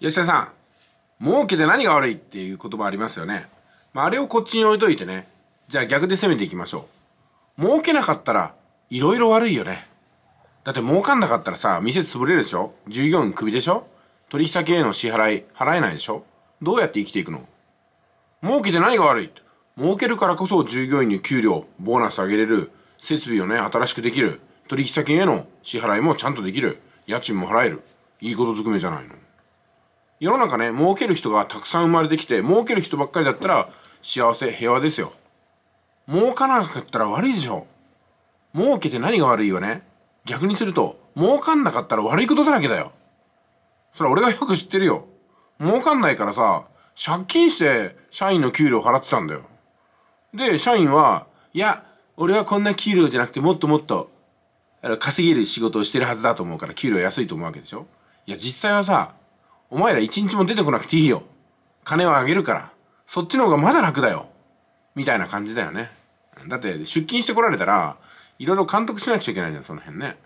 吉田さん儲けて何が悪いっていう言葉ありますよね、まあ、あれをこっちに置いといてねじゃあ逆で攻めていきましょう儲けなかったらいろいろ悪いよねだって儲かんなかったらさ店潰れるでしょ従業員クビでしょ取引先への支払い払えないでしょどうやって生きていくの儲けて何が悪い儲けるからこそ従業員に給料ボーナス上げれる設備をね新しくできる取引先への支払いもちゃんとできる家賃も払えるいいことずくめじゃないの世の中ね、儲ける人がたくさん生まれてきて、儲ける人ばっかりだったら幸せ、平和ですよ。儲かなかったら悪いでしょ。儲けて何が悪いよね。逆にすると、儲かんなかったら悪いことだらけだよ。それは俺がよく知ってるよ。儲かんないからさ、借金して社員の給料払ってたんだよ。で、社員は、いや、俺はこんな給料じゃなくてもっともっと、稼げる仕事をしてるはずだと思うから給料安いと思うわけでしょいや、実際はさ、お前ら一日も出てこなくていいよ。金はあげるから。そっちの方がまだ楽だよ。みたいな感じだよね。だって出勤してこられたら、いろいろ監督しなくちゃいけないじゃん、その辺ね。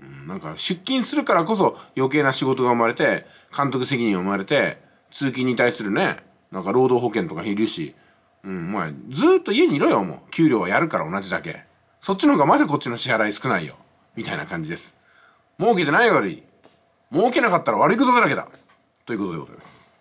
うん、なんか出勤するからこそ余計な仕事が生まれて、監督責任が生まれて、通勤に対するね、なんか労働保険とかいるし、うん、お前、ずっと家にいろよ、もう。給料はやるから同じだけ。そっちの方がまだこっちの支払い少ないよ。みたいな感じです。儲けてないより、儲けなかったら悪いことだらけだ。ということでございます